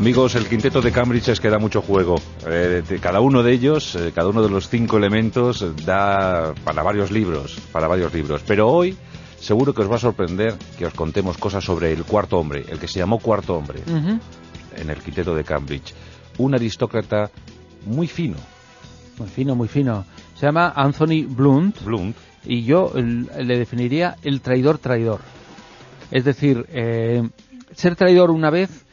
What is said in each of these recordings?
Amigos, el quinteto de Cambridge es que da mucho juego. Eh, cada uno de ellos, eh, cada uno de los cinco elementos eh, da para varios libros, para varios libros. Pero hoy seguro que os va a sorprender que os contemos cosas sobre el cuarto hombre, el que se llamó cuarto hombre en el quinteto de Cambridge. Un aristócrata muy fino. Muy fino, muy fino. Se llama Anthony Blunt. Blunt. Y yo le definiría el traidor traidor. Es decir, ser traidor una vez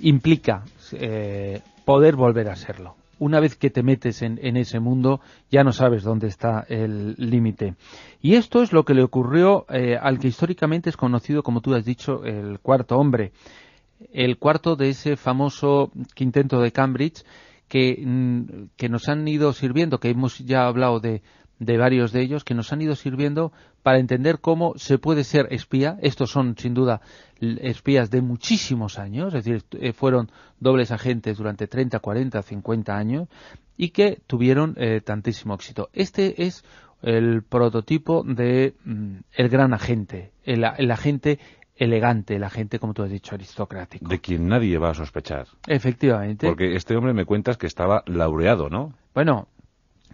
implica eh, poder volver a serlo. Una vez que te metes en, ese mundo, ya no sabes dónde está el límite. Y esto es lo que le ocurrió eh, al que históricamente es conocido, como tú has dicho, el cuarto hombre. El cuarto de ese famoso quinteto de Cambridge que mm, nos han ido sirviendo, que hemos ya hablado de, de varios de ellos que nos han ido sirviendo para entender cómo se puede ser espía. Estos son, sin duda, espías de muchísimos años, es decir, eh, fueron dobles agentes durante 30, 40, 50 años y que tuvieron eh, tantísimo éxito. Este es el prototipo de mm, el gran agente, el, agente elegante, el agente, como tú has dicho, aristocrático. De quien nadie va a sospechar. Efectivamente. Porque este hombre me cuentas que estaba laureado, ¿no? Bueno,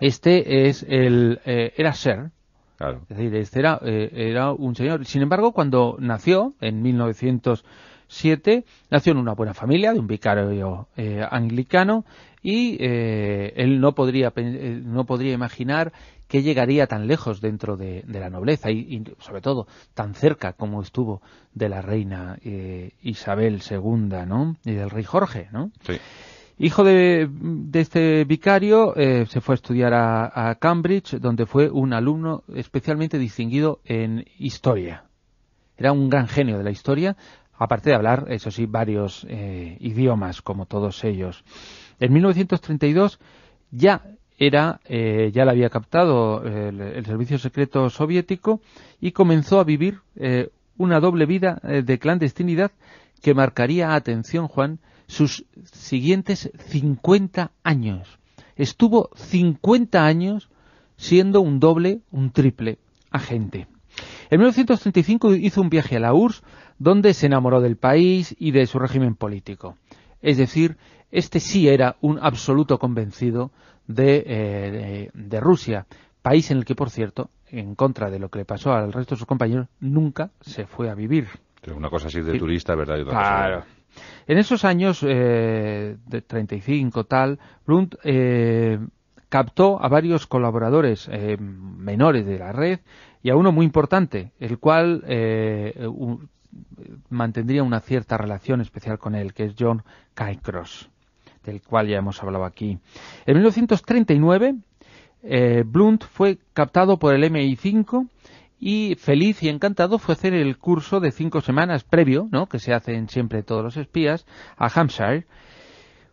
este es el, eh, era ser, Es decir, este era, eh, era un señor. Sin embargo, cuando nació, en 1907, nació en una buena familia de un vicario eh, anglicano y él no podría, no podría imaginar que llegaría tan lejos dentro de, la nobleza y, sobre todo, tan cerca como estuvo de la reina Isabel II ¿no? y del rey Jorge. ¿no? Hijo de, este vicario, eh, se fue a estudiar a, a, Cambridge, donde fue un alumno especialmente distinguido en historia. Era un gran genio de la historia, aparte de hablar, eso sí, varios eh, idiomas, como todos ellos. En 1932 ya era, eh, ya la había captado el, el, servicio secreto soviético y comenzó a vivir una doble vida de clandestinidad que marcaría, atención Juan, sus siguientes 50 años. Estuvo 50 años siendo un doble, un triple agente. En 1935 hizo un viaje a la URSS donde se enamoró del país y de su régimen político. Es decir, este sí era un absoluto convencido eh, de, de, Rusia, país en el que, por cierto, en contra de lo que le pasó al resto de sus compañeros, nunca se fue a vivir. Una cosa así de turista, ¿verdad? claro. En esos años eh, de 35 tal, Blunt eh, captó a varios colaboradores eh, menores de la red y a uno muy importante, el cual mantendría una cierta relación especial con él, que es John Cross, del cual ya hemos hablado aquí. En 1939, Blunt fue captado por el MI5 y feliz y encantado fue hacer el curso de cinco semanas previo, ¿no? que se hacen siempre todos los espías, a Hampshire,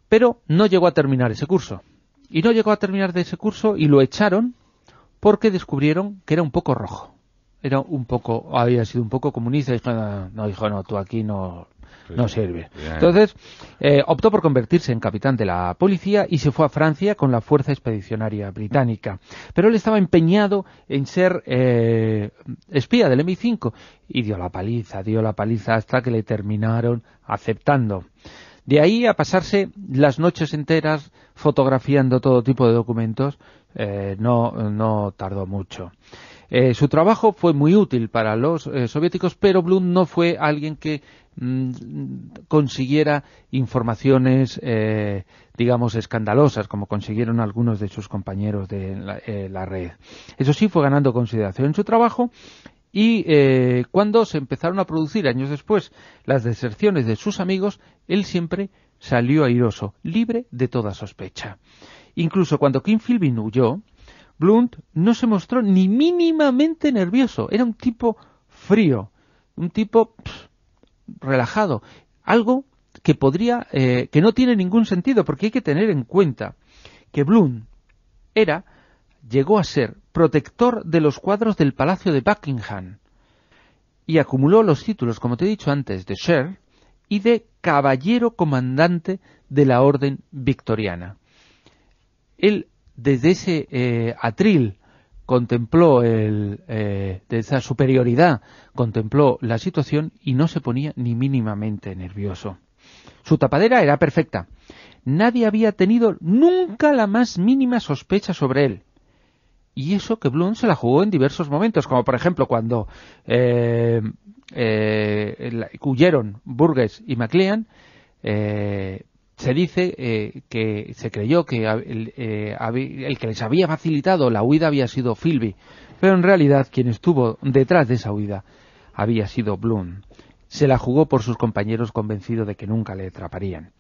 pero no llegó a terminar ese curso. Y no llegó a terminar de ese curso y lo echaron porque descubrieron que era un poco rojo. Era un poco, había sido un poco comunista. Y no, hijo, no, tú aquí no, no sirve. Entonces, eh, optó por convertirse en capitán de la policía y se fue a Francia con la Fuerza Expedicionaria Británica. Pero él estaba empeñado en ser eh, espía del MI5 y dio la paliza, dio la paliza hasta que le terminaron aceptando. De ahí a pasarse las noches enteras fotografiando todo tipo de documentos, eh, no, tardó mucho. su trabajo fue muy útil para los soviéticos, pero Blum no fue alguien que Mm, consiguiera informaciones, eh, digamos, escandalosas, como consiguieron algunos de sus compañeros de eh, la, red. Eso sí, fue ganando consideración en su trabajo y eh, cuando se empezaron a producir años después las deserciones de sus amigos, él siempre salió airoso, libre de toda sospecha. Incluso cuando Kim Philbin huyó, Blunt no se mostró ni mínimamente nervioso. Era un tipo frío, un tipo relajado, algo que podría, eh, que no tiene ningún sentido, porque hay que tener en cuenta que Bloom era, llegó a ser protector de los cuadros del Palacio de Buckingham y acumuló los títulos, como te he dicho antes, de Sher y de caballero comandante de la Orden Victoriana. Él, desde ese eh, atril contempló el, eh, esa superioridad, contempló la situación y no se ponía ni mínimamente nervioso. Su tapadera era perfecta. Nadie había tenido nunca la más mínima sospecha sobre él. Y eso que Blum se la jugó en diversos momentos, como por ejemplo cuando eh, eh, huyeron Burgess y Maclean se dice eh, que se creyó que eh, el, que les había facilitado la huida había sido Philby, pero en realidad quien estuvo detrás de esa huida había sido Bloom. Se la jugó por sus compañeros convencido de que nunca le atraparían.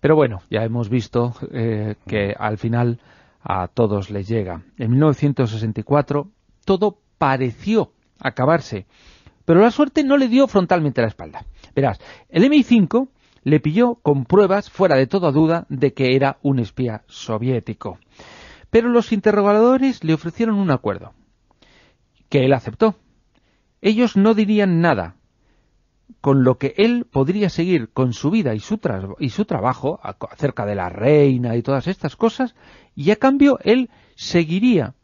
Pero bueno, ya hemos visto eh, que al final a todos les llega. En 1964 todo pareció acabarse, pero la suerte no le dio frontalmente la espalda. Verás, el MI5 le pilló con pruebas fuera de toda duda de que era un espía soviético. Pero los interrogadores le ofrecieron un acuerdo, que él aceptó. Ellos no dirían nada, con lo que él podría seguir con su vida y su, y su trabajo acerca de la reina y todas estas cosas, y a cambio él seguiría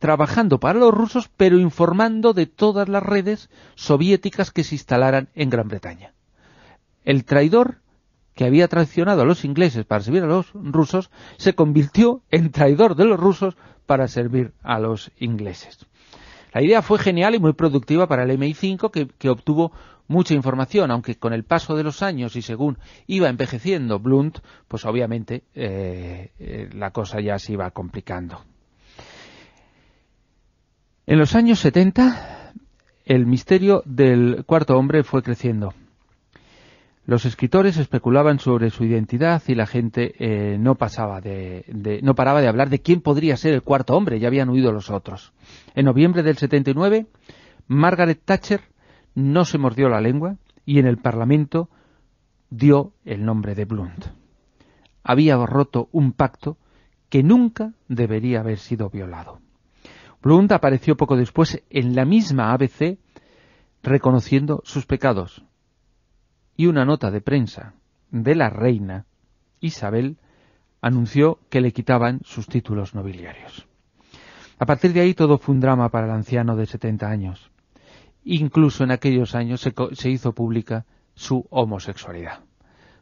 trabajando para los rusos, pero informando de todas las redes soviéticas que se instalaran en Gran Bretaña. El traidor que había traicionado a los ingleses para servir a los rusos, se convirtió en traidor de los rusos para servir a los ingleses. La idea fue genial y muy productiva para el MI5, que, obtuvo mucha información, aunque con el paso de los años y según iba envejeciendo Blunt, pues obviamente eh, eh, la cosa ya se iba complicando. En los años 70, el misterio del cuarto hombre fue creciendo. Los escritores especulaban sobre su identidad y la gente eh, no, pasaba de, no paraba de hablar de quién podría ser el cuarto hombre, ya habían huido los otros. En noviembre del 79, Margaret Thatcher no se mordió la lengua y en el Parlamento dio el nombre de Blunt. Había roto un pacto que nunca debería haber sido violado. Blunt apareció poco después en la misma ABC reconociendo sus pecados, y una nota de prensa de la reina Isabel anunció que le quitaban sus títulos nobiliarios. A partir de ahí todo fue un drama para el anciano de 70 años. Incluso en aquellos años se, hizo pública su homosexualidad.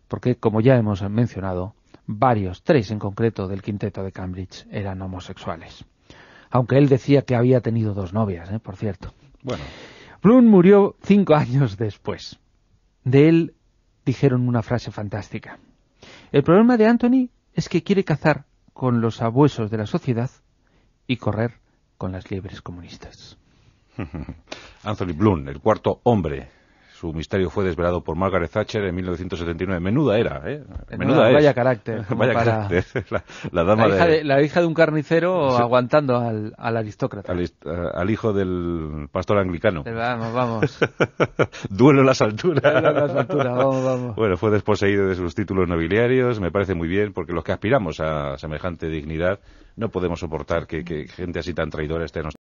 Porque, como ya hemos mencionado, varios, tres en concreto del quinteto de Cambridge, eran homosexuales. Aunque él decía que había tenido dos novias, ¿eh? por cierto. Bueno. Bloom murió cinco años después. De él dijeron una frase fantástica. El problema de Anthony es que quiere cazar con los abuesos de la sociedad y correr con las liebres comunistas. Anthony Bloom, el cuarto hombre su misterio fue desvelado por Margaret Thatcher en 1979. Menuda era, ¿eh? eh Menuda, Menuda Vaya carácter. vaya carácter. La, dama hija de... un carnicero aguantando al, aristócrata. Eh, al, hijo del pastor anglicano. Vamos, vamos. Duelo en las alturas. las alturas, vamos, vamos. Bueno, fue desposeído de sus títulos nobiliarios. Me parece muy bien, porque los que aspiramos a semejante dignidad no podemos soportar que, gente así tan traidora esté en